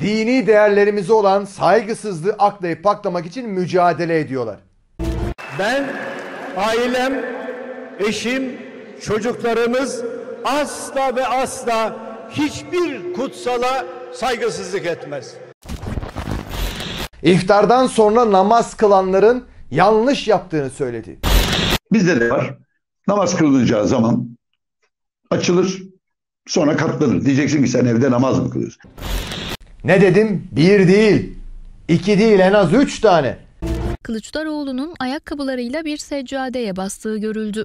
dini değerlerimize olan saygısızlığı aklayıp paklamak için mücadele ediyorlar. Ben, ailem, eşim, çocuklarımız asla ve asla hiçbir kutsala saygısızlık etmez. İftardan sonra namaz kılanların yanlış yaptığını söyledi. Bizde de var. Namaz kılınacağı zaman açılır sonra katlanır. Diyeceksin ki sen evde namaz mı kılıyorsun? Ne dedim? Bir değil, iki değil en az üç tane. Kılıçdaroğlu'nun ayakkabılarıyla bir seccadeye bastığı görüldü.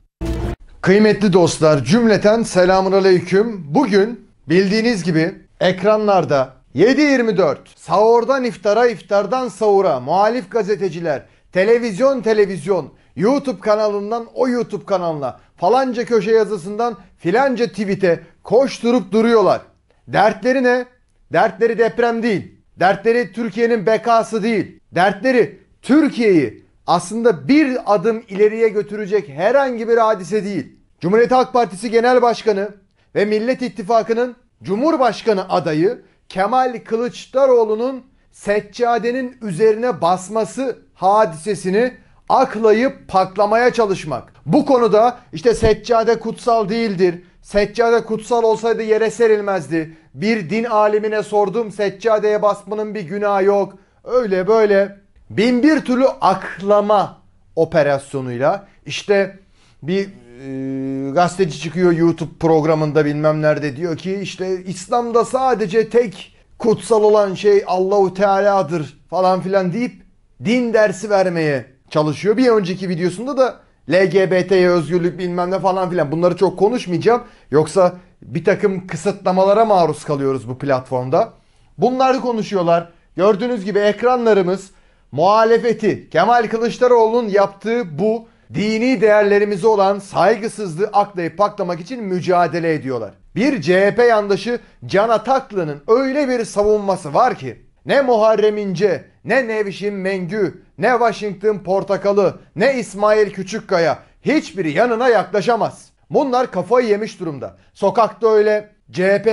Kıymetli dostlar cümleten selamun aleyküm. Bugün bildiğiniz gibi ekranlarda 7-24 sahurdan iftara iftardan sahura muhalif gazeteciler televizyon televizyon YouTube kanalından o YouTube kanalına falanca köşe yazısından filanca tweet'e koşturup duruyorlar. Dertleri ne? Dertleri deprem değil. Dertleri Türkiye'nin bekası değil. Dertleri Türkiye'yi aslında bir adım ileriye götürecek herhangi bir hadise değil. Cumhuriyet Halk Partisi Genel Başkanı ve Millet İttifakı'nın Cumhurbaşkanı adayı Kemal Kılıçdaroğlu'nun seccadenin üzerine basması hadisesini aklayıp paklamaya çalışmak. Bu konuda işte seccade kutsal değildir, Seccade kutsal olsaydı yere serilmezdi. Bir din alimine sordum seccadeye basmanın bir günahı yok. Öyle böyle bin bir türlü aklama operasyonuyla işte bir e, gazeteci çıkıyor YouTube programında bilmem nerede diyor ki işte İslam'da sadece tek kutsal olan şey Allahu Teala'dır falan filan deyip din dersi vermeye çalışıyor. Bir önceki videosunda da LGBT'ye özgürlük bilmem ne falan filan bunları çok konuşmayacağım. Yoksa bir takım kısıtlamalara maruz kalıyoruz bu platformda. Bunları konuşuyorlar. Gördüğünüz gibi ekranlarımız muhalefeti Kemal Kılıçdaroğlu'nun yaptığı bu dini değerlerimize olan saygısızlığı aklayıp paklamak için mücadele ediyorlar. Bir CHP yandaşı Can Ataklı'nın öyle bir savunması var ki ne Muharrem İnce, ne Nevşin Mengü, ne Washington Portakalı ne İsmail Küçükkaya hiçbiri yanına yaklaşamaz. Bunlar kafayı yemiş durumda. Sokakta öyle CHP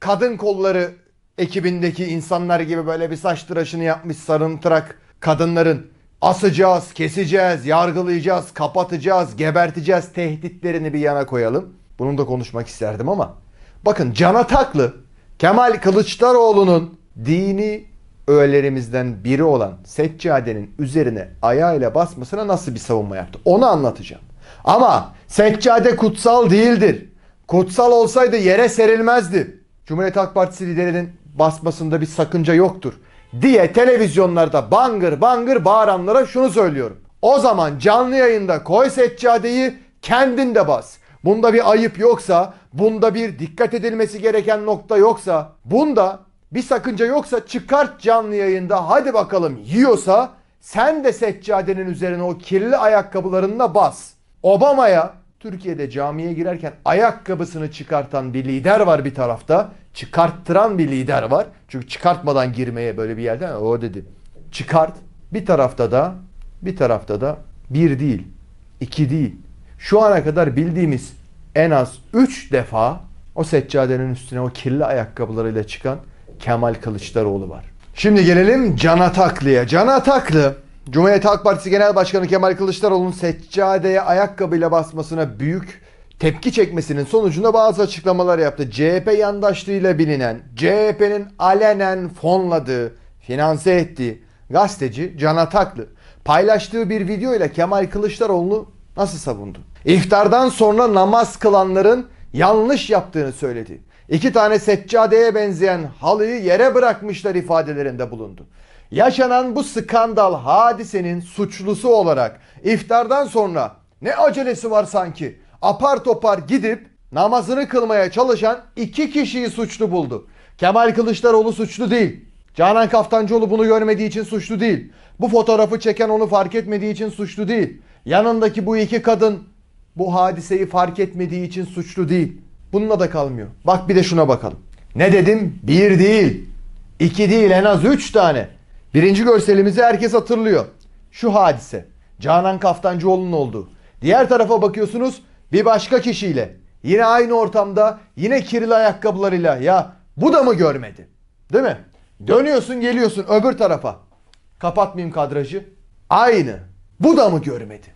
kadın kolları ekibindeki insanlar gibi böyle bir saç tıraşını yapmış sarımtırak kadınların asacağız, keseceğiz, yargılayacağız, kapatacağız, geberteceğiz tehditlerini bir yana koyalım. Bunu da konuşmak isterdim ama bakın Can Ataklı Kemal Kılıçdaroğlu'nun dini öğelerimizden biri olan seccadenin üzerine ayağıyla basmasına nasıl bir savunma yaptı? Onu anlatacağım. Ama seccade kutsal değildir. Kutsal olsaydı yere serilmezdi. Cumhuriyet Halk Partisi liderinin basmasında bir sakınca yoktur diye televizyonlarda bangır bangır bağıranlara şunu söylüyorum. O zaman canlı yayında koy seccadeyi kendin de bas. Bunda bir ayıp yoksa, bunda bir dikkat edilmesi gereken nokta yoksa, bunda bir sakınca yoksa çıkart canlı yayında hadi bakalım yiyorsa sen de seccadenin üzerine o kirli ayakkabılarınla bas. Obama'ya Türkiye'de camiye girerken ayakkabısını çıkartan bir lider var bir tarafta. Çıkarttıran bir lider var. Çünkü çıkartmadan girmeye böyle bir yerden o dedi. Çıkart. Bir tarafta da bir tarafta da bir değil, iki değil. Şu ana kadar bildiğimiz en az üç defa o seccadenin üstüne o kirli ayakkabılarıyla çıkan Kemal Kılıçdaroğlu var. Şimdi gelelim Can Ataklı'ya. Can Ataklı, Cumhuriyet Halk Partisi Genel Başkanı Kemal Kılıçdaroğlu'nun seccadeye ayakkabıyla basmasına büyük tepki çekmesinin sonucunda bazı açıklamalar yaptı. CHP yandaşlığıyla bilinen, CHP'nin alenen fonladığı, finanse ettiği gazeteci Can Ataklı paylaştığı bir video ile Kemal Kılıçdaroğlu nasıl savundu? İftardan sonra namaz kılanların yanlış yaptığını söyledi iki tane seccadeye benzeyen halıyı yere bırakmışlar ifadelerinde bulundu. Yaşanan bu skandal hadisenin suçlusu olarak iftardan sonra ne acelesi var sanki apar topar gidip namazını kılmaya çalışan iki kişiyi suçlu buldu. Kemal Kılıçdaroğlu suçlu değil. Canan Kaftancıoğlu bunu görmediği için suçlu değil. Bu fotoğrafı çeken onu fark etmediği için suçlu değil. Yanındaki bu iki kadın bu hadiseyi fark etmediği için suçlu değil. Bununla da kalmıyor. Bak bir de şuna bakalım. Ne dedim? Bir değil. iki değil en az üç tane. Birinci görselimizi herkes hatırlıyor. Şu hadise. Canan Kaftancıoğlu'nun olduğu. Diğer tarafa bakıyorsunuz bir başka kişiyle. Yine aynı ortamda yine kirli ayakkabılarıyla. Ya bu da mı görmedi? Değil mi? Dönüyorsun geliyorsun öbür tarafa. Kapatmayayım kadrajı. Aynı. Bu da mı görmedi?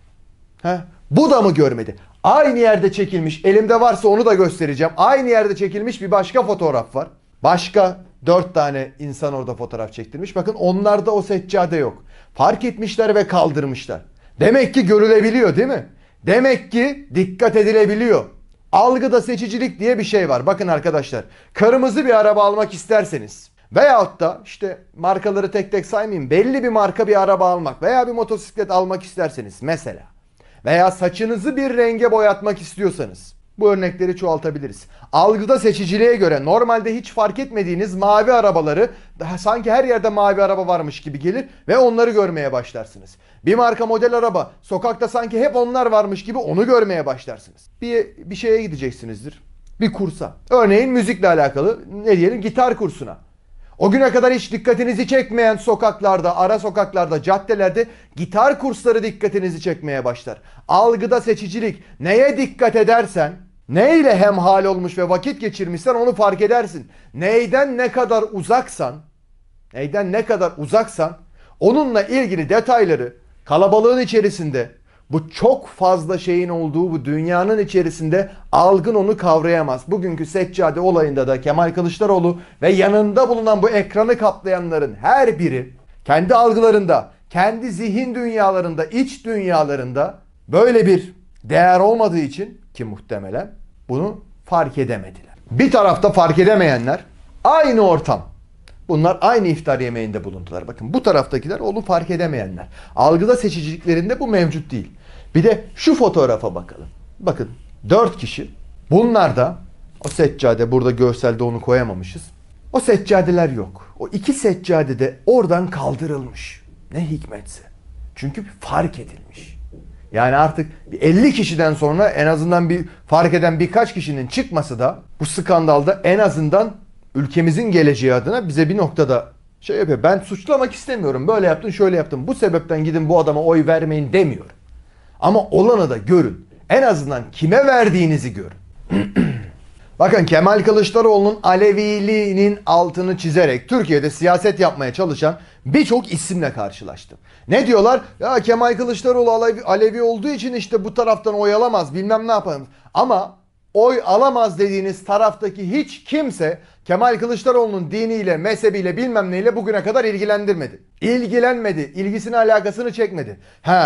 He? Bu da mı görmedi? Aynı yerde çekilmiş elimde varsa onu da göstereceğim. Aynı yerde çekilmiş bir başka fotoğraf var. Başka dört tane insan orada fotoğraf çektirmiş. Bakın onlarda o seccade yok. Fark etmişler ve kaldırmışlar. Demek ki görülebiliyor değil mi? Demek ki dikkat edilebiliyor. Algıda seçicilik diye bir şey var. Bakın arkadaşlar kırmızı bir araba almak isterseniz veyahut da işte markaları tek tek saymayayım belli bir marka bir araba almak veya bir motosiklet almak isterseniz mesela veya saçınızı bir renge boyatmak istiyorsanız bu örnekleri çoğaltabiliriz. Algıda seçiciliğe göre normalde hiç fark etmediğiniz mavi arabaları sanki her yerde mavi araba varmış gibi gelir ve onları görmeye başlarsınız. Bir marka model araba sokakta sanki hep onlar varmış gibi onu görmeye başlarsınız. Bir, bir şeye gideceksinizdir. Bir kursa. Örneğin müzikle alakalı ne diyelim gitar kursuna. O güne kadar hiç dikkatinizi çekmeyen sokaklarda, ara sokaklarda, caddelerde gitar kursları dikkatinizi çekmeye başlar. Algıda seçicilik, neye dikkat edersen, neyle ile hemhal olmuş ve vakit geçirmişsen onu fark edersin. Neyden ne kadar uzaksan, neyden ne kadar uzaksan onunla ilgili detayları kalabalığın içerisinde bu çok fazla şeyin olduğu bu dünyanın içerisinde algın onu kavrayamaz. Bugünkü seccade olayında da Kemal Kılıçdaroğlu ve yanında bulunan bu ekranı kaplayanların her biri kendi algılarında, kendi zihin dünyalarında, iç dünyalarında böyle bir değer olmadığı için ki muhtemelen bunu fark edemediler. Bir tarafta fark edemeyenler aynı ortam. Bunlar aynı iftar yemeğinde bulundular. Bakın bu taraftakiler onu fark edemeyenler. Algıda seçiciliklerinde bu mevcut değil. Bir de şu fotoğrafa bakalım. Bakın dört kişi. Bunlar da o seccade burada görselde onu koyamamışız. O seccadeler yok. O iki seccade de oradan kaldırılmış. Ne hikmetse. Çünkü fark edilmiş. Yani artık 50 kişiden sonra en azından bir fark eden birkaç kişinin çıkması da bu skandalda en azından ülkemizin geleceği adına bize bir noktada şey yapıyor. Ben suçlamak istemiyorum. Böyle yaptın, şöyle yaptın. Bu sebepten gidin bu adama oy vermeyin demiyorum. Ama olanı da görün. En azından kime verdiğinizi görün. Bakın Kemal Kılıçdaroğlu'nun Aleviliğinin altını çizerek Türkiye'de siyaset yapmaya çalışan birçok isimle karşılaştım. Ne diyorlar? Ya Kemal Kılıçdaroğlu Alevi, Alevi olduğu için işte bu taraftan oy alamaz bilmem ne yapalım. Ama oy alamaz dediğiniz taraftaki hiç kimse Kemal Kılıçdaroğlu'nun diniyle, mezhebiyle bilmem neyle bugüne kadar ilgilendirmedi. İlgilenmedi, ilgisini alakasını çekmedi. He.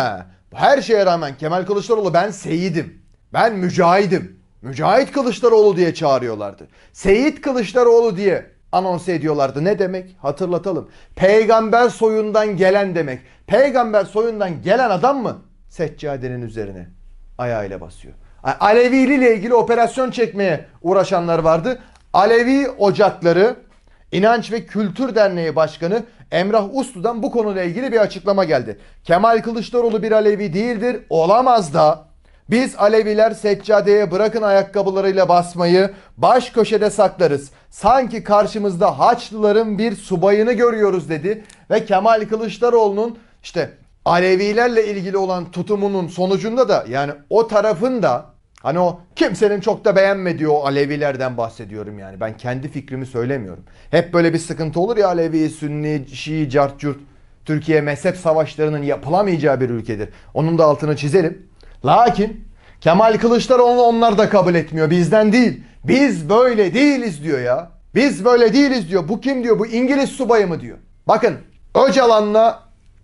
Her şeye rağmen Kemal Kılıçdaroğlu ben seyidim. Ben mücahidim. Mücahit Kılıçdaroğlu diye çağırıyorlardı. Seyit Kılıçdaroğlu diye anons ediyorlardı. Ne demek? Hatırlatalım. Peygamber soyundan gelen demek. Peygamber soyundan gelen adam mı? Seccadenin üzerine ayağıyla basıyor. Alevili ile ilgili operasyon çekmeye uğraşanlar vardı. Alevi Ocakları İnanç ve Kültür Derneği Başkanı Emrah Uslu'dan bu konuyla ilgili bir açıklama geldi. Kemal Kılıçdaroğlu bir Alevi değildir. Olamaz da. Biz Aleviler seccadeye bırakın ayakkabılarıyla basmayı baş köşede saklarız. Sanki karşımızda Haçlıların bir subayını görüyoruz dedi. Ve Kemal Kılıçdaroğlu'nun işte Alevilerle ilgili olan tutumunun sonucunda da yani o tarafın da Hani o kimsenin çok da beğenmediği o Alevilerden bahsediyorum yani. Ben kendi fikrimi söylemiyorum. Hep böyle bir sıkıntı olur ya Alevi, Sünni, Şii, Cartcurt. Türkiye mezhep savaşlarının yapılamayacağı bir ülkedir. Onun da altını çizelim. Lakin Kemal Kılıçdaroğlu onlar da kabul etmiyor. Bizden değil. Biz böyle değiliz diyor ya. Biz böyle değiliz diyor. Bu kim diyor? Bu İngiliz subayı mı diyor. Bakın Öcalan'la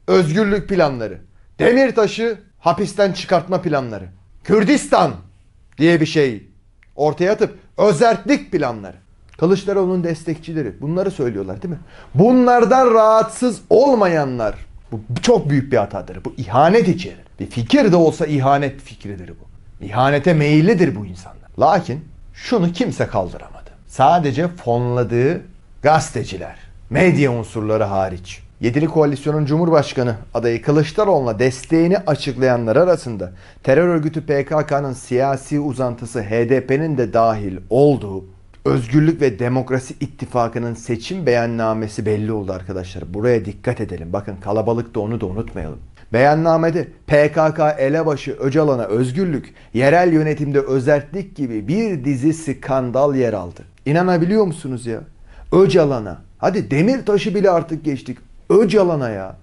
özgürlük planları. Demirtaş'ı hapisten çıkartma planları. Kürdistan diye bir şey ortaya atıp özertlik planları. Kılıçdaroğlu'nun destekçileri bunları söylüyorlar değil mi? Bunlardan rahatsız olmayanlar bu çok büyük bir hatadır. Bu ihanet içerir. Bir fikir de olsa ihanet fikridir bu. İhanete meyillidir bu insanlar. Lakin şunu kimse kaldıramadı. Sadece fonladığı gazeteciler, medya unsurları hariç. Yedili Koalisyon'un Cumhurbaşkanı adayı Kılıçdaroğlu'na desteğini açıklayanlar arasında terör örgütü PKK'nın siyasi uzantısı HDP'nin de dahil olduğu Özgürlük ve Demokrasi İttifakı'nın seçim beyannamesi belli oldu arkadaşlar. Buraya dikkat edelim. Bakın kalabalıkta onu da unutmayalım. Beyannamede PKK, Elebaşı, Öcalan'a özgürlük, yerel yönetimde özertlik gibi bir dizi skandal yer aldı. İnanabiliyor musunuz ya? Öcalan'a, hadi demir taşı bile artık geçtik. Öcalan'a ya,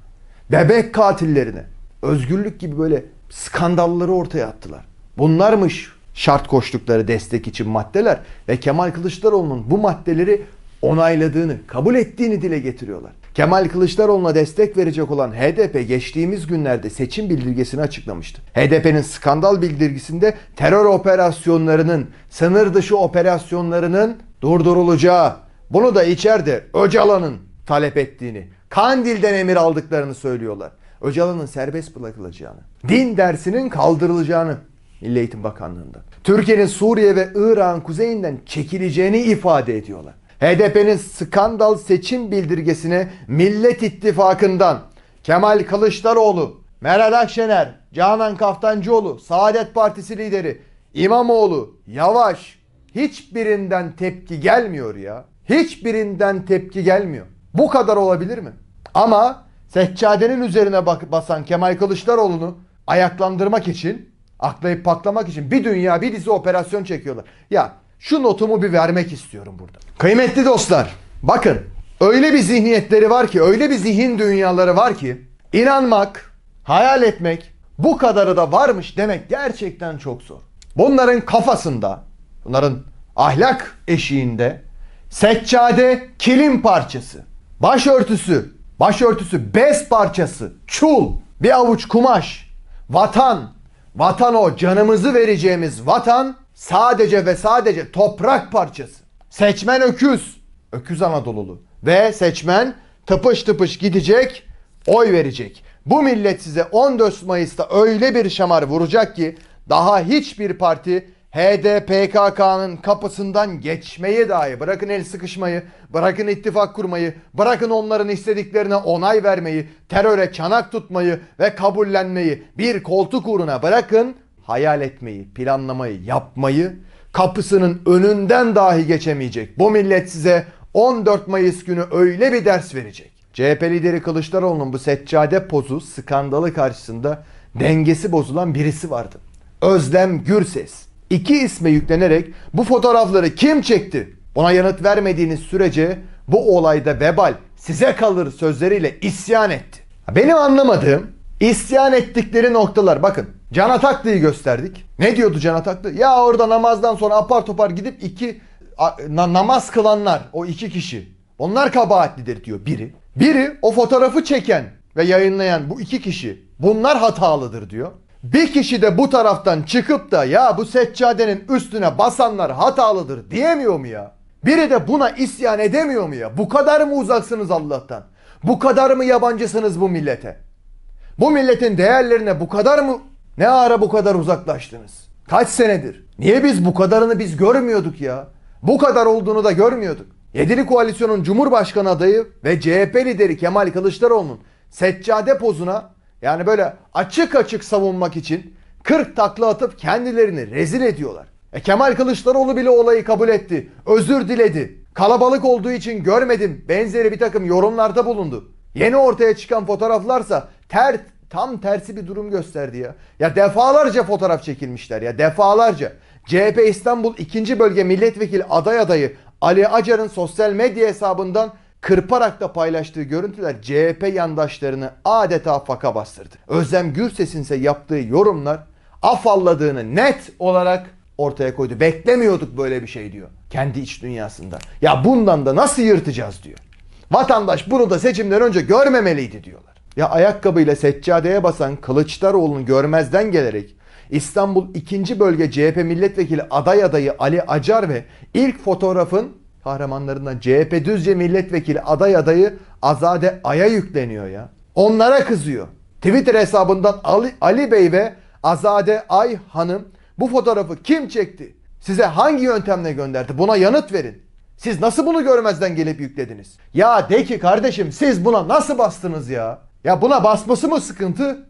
bebek katillerine, özgürlük gibi böyle skandalları ortaya attılar. Bunlarmış şart koştukları destek için maddeler ve Kemal Kılıçdaroğlu'nun bu maddeleri onayladığını, kabul ettiğini dile getiriyorlar. Kemal Kılıçdaroğlu'na destek verecek olan HDP geçtiğimiz günlerde seçim bildirgesini açıklamıştı. HDP'nin skandal bildirgisinde terör operasyonlarının, sınır dışı operasyonlarının durdurulacağı, bunu da içeride Öcalan'ın talep ettiğini, Kandil'den emir aldıklarını söylüyorlar. Öcalan'ın serbest bırakılacağını, din dersinin kaldırılacağını Milli Eğitim Bakanlığı'nda. Türkiye'nin Suriye ve İran kuzeyinden çekileceğini ifade ediyorlar. HDP'nin skandal seçim bildirgesine Millet İttifakı'ndan Kemal Kılıçdaroğlu, Meral Akşener, Canan Kaftancıoğlu, Saadet Partisi lideri, İmamoğlu, Yavaş hiçbirinden tepki gelmiyor ya. Hiçbirinden tepki gelmiyor. Bu kadar olabilir mi? Ama seccadenin üzerine bak basan Kemal Kılıçdaroğlu'nu ayaklandırmak için, aklayıp patlamak için bir dünya bir dizi operasyon çekiyorlar. Ya şu notumu bir vermek istiyorum burada. Kıymetli dostlar, bakın öyle bir zihniyetleri var ki, öyle bir zihin dünyaları var ki inanmak, hayal etmek bu kadarı da varmış demek gerçekten çok zor. Bunların kafasında, bunların ahlak eşiğinde seccade kilim parçası başörtüsü, başörtüsü bez parçası, çul, bir avuç kumaş, vatan, vatan o canımızı vereceğimiz vatan sadece ve sadece toprak parçası. Seçmen öküz, öküz Anadolulu ve seçmen tıpış tıpış gidecek, oy verecek. Bu millet size 14 Mayıs'ta öyle bir şamar vuracak ki daha hiçbir parti HDPKK'nın kapısından geçmeyi dahi bırakın el sıkışmayı, bırakın ittifak kurmayı, bırakın onların istediklerine onay vermeyi, teröre çanak tutmayı ve kabullenmeyi bir koltuk uğruna bırakın hayal etmeyi, planlamayı, yapmayı kapısının önünden dahi geçemeyecek. Bu millet size 14 Mayıs günü öyle bir ders verecek. CHP lideri Kılıçdaroğlu'nun bu seccade pozu skandalı karşısında dengesi bozulan birisi vardı. Özlem Gürses iki isme yüklenerek bu fotoğrafları kim çekti? Buna yanıt vermediğiniz sürece bu olayda vebal size kalır sözleriyle isyan etti. Benim anlamadığım isyan ettikleri noktalar bakın. Can Ataklı'yı gösterdik. Ne diyordu Can Ataklı? Ya orada namazdan sonra apar topar gidip iki na, namaz kılanlar o iki kişi onlar kabahatlidir diyor biri. Biri o fotoğrafı çeken ve yayınlayan bu iki kişi bunlar hatalıdır diyor bir kişi de bu taraftan çıkıp da ya bu seccadenin üstüne basanlar hatalıdır diyemiyor mu ya? Biri de buna isyan edemiyor mu ya? Bu kadar mı uzaksınız Allah'tan? Bu kadar mı yabancısınız bu millete? Bu milletin değerlerine bu kadar mı ne ara bu kadar uzaklaştınız? Kaç senedir? Niye biz bu kadarını biz görmüyorduk ya? Bu kadar olduğunu da görmüyorduk. Yedili Koalisyon'un Cumhurbaşkanı adayı ve CHP lideri Kemal Kılıçdaroğlu'nun seccade pozuna yani böyle açık açık savunmak için 40 takla atıp kendilerini rezil ediyorlar. E Kemal Kılıçdaroğlu bile olayı kabul etti. Özür diledi. Kalabalık olduğu için görmedim benzeri bir takım yorumlarda bulundu. Yeni ortaya çıkan fotoğraflarsa ter, tam tersi bir durum gösterdi ya. Ya defalarca fotoğraf çekilmişler ya defalarca. CHP İstanbul 2. Bölge Milletvekili aday adayı Ali Acar'ın sosyal medya hesabından kırparak da paylaştığı görüntüler CHP yandaşlarını adeta faka bastırdı. Özlem Gürses'in ise yaptığı yorumlar afalladığını net olarak ortaya koydu. Beklemiyorduk böyle bir şey diyor. Kendi iç dünyasında. Ya bundan da nasıl yırtacağız diyor. Vatandaş bunu da seçimden önce görmemeliydi diyorlar. Ya ayakkabıyla seccadeye basan Kılıçdaroğlu'nu görmezden gelerek İstanbul 2. Bölge CHP Milletvekili aday adayı Ali Acar ve ilk fotoğrafın kahramanlarından CHP Düzce milletvekili aday adayı Azade Ay'a yükleniyor ya. Onlara kızıyor. Twitter hesabından Ali, Ali Bey ve Azade Ay Hanım bu fotoğrafı kim çekti? Size hangi yöntemle gönderdi? Buna yanıt verin. Siz nasıl bunu görmezden gelip yüklediniz? Ya de ki kardeşim siz buna nasıl bastınız ya? Ya buna basması mı sıkıntı?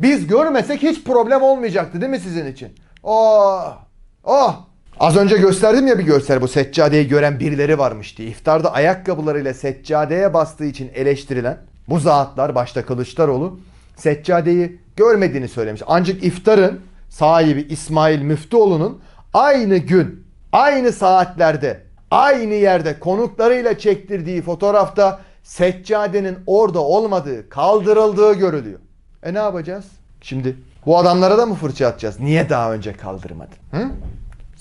Biz görmesek hiç problem olmayacaktı değil mi sizin için? Oh! Oh! Az önce gösterdim ya bir görsel bu seccadeyi gören birileri varmış diye. İftarda ayakkabılarıyla seccadeye bastığı için eleştirilen bu zatlar başta Kılıçdaroğlu seccadeyi görmediğini söylemiş. Ancak iftarın sahibi İsmail Müftüoğlu'nun aynı gün, aynı saatlerde, aynı yerde konuklarıyla çektirdiği fotoğrafta seccadenin orada olmadığı, kaldırıldığı görülüyor. E ne yapacağız? Şimdi bu adamlara da mı fırça atacağız? Niye daha önce kaldırmadın? Hı?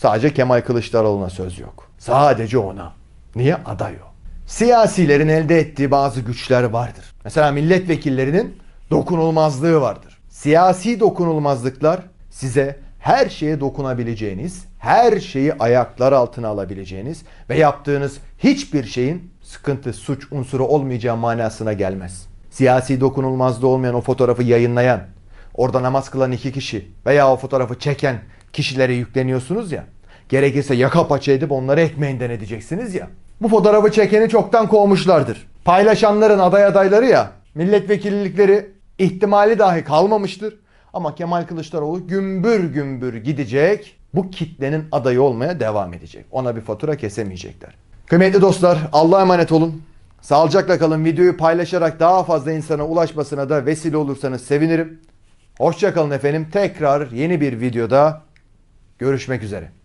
Sadece Kemal Kılıçdaroğlu'na söz yok. Sadece ona. Niye? Aday o. Siyasilerin elde ettiği bazı güçler vardır. Mesela milletvekillerinin dokunulmazlığı vardır. Siyasi dokunulmazlıklar size her şeye dokunabileceğiniz, her şeyi ayaklar altına alabileceğiniz ve yaptığınız hiçbir şeyin sıkıntı, suç unsuru olmayacağı manasına gelmez. Siyasi dokunulmazlığı olmayan o fotoğrafı yayınlayan, orada namaz kılan iki kişi veya o fotoğrafı çeken kişilere yükleniyorsunuz ya. Gerekirse yaka paça edip onları ekmeğinden edeceksiniz ya. Bu fotoğrafı çekeni çoktan kovmuşlardır. Paylaşanların aday adayları ya milletvekillikleri ihtimali dahi kalmamıştır. Ama Kemal Kılıçdaroğlu gümbür gümbür gidecek. Bu kitlenin adayı olmaya devam edecek. Ona bir fatura kesemeyecekler. Kıymetli dostlar Allah'a emanet olun. Sağlıcakla kalın. Videoyu paylaşarak daha fazla insana ulaşmasına da vesile olursanız sevinirim. Hoşçakalın efendim. Tekrar yeni bir videoda görüşmek üzere.